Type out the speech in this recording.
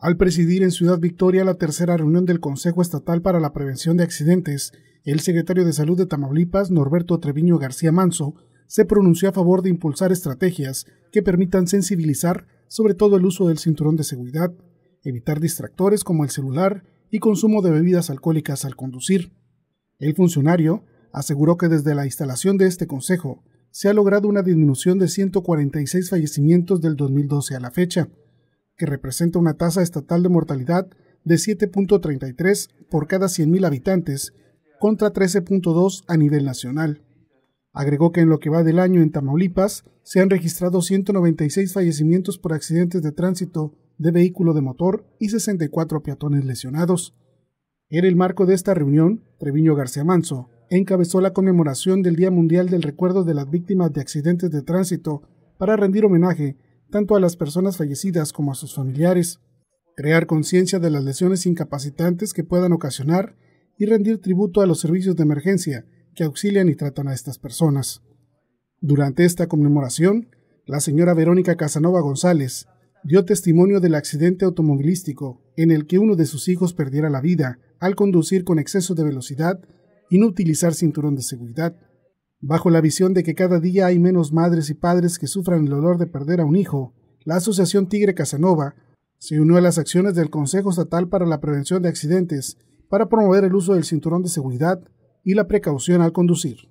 Al presidir en Ciudad Victoria la tercera reunión del Consejo Estatal para la Prevención de Accidentes, el secretario de Salud de Tamaulipas, Norberto Treviño García Manso, se pronunció a favor de impulsar estrategias que permitan sensibilizar sobre todo el uso del cinturón de seguridad, evitar distractores como el celular y consumo de bebidas alcohólicas al conducir. El funcionario aseguró que desde la instalación de este consejo se ha logrado una disminución de 146 fallecimientos del 2012 a la fecha, que representa una tasa estatal de mortalidad de 7.33 por cada 100.000 habitantes contra 13.2 a nivel nacional. Agregó que en lo que va del año en Tamaulipas se han registrado 196 fallecimientos por accidentes de tránsito de vehículo de motor y 64 peatones lesionados. En el marco de esta reunión, Treviño García Manso encabezó la conmemoración del Día Mundial del Recuerdo de las Víctimas de Accidentes de Tránsito para rendir homenaje tanto a las personas fallecidas como a sus familiares, crear conciencia de las lesiones incapacitantes que puedan ocasionar y rendir tributo a los servicios de emergencia que auxilian y tratan a estas personas. Durante esta conmemoración, la señora Verónica Casanova González dio testimonio del accidente automovilístico en el que uno de sus hijos perdiera la vida al conducir con exceso de velocidad y no utilizar cinturón de seguridad. Bajo la visión de que cada día hay menos madres y padres que sufran el dolor de perder a un hijo, la Asociación Tigre Casanova se unió a las acciones del Consejo Estatal para la Prevención de Accidentes para promover el uso del cinturón de seguridad y la precaución al conducir.